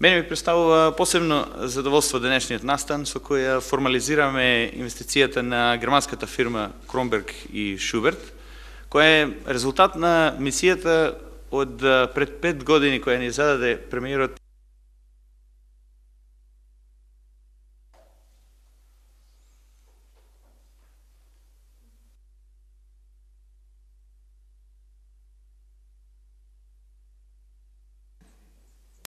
Мене ми представува посебно задоволство денешниот настан со која формализираме инвестицијата на германската фирма Кромберг и Шуберт, која е резултат на мисијата од пред пет години која ни зададе премиерот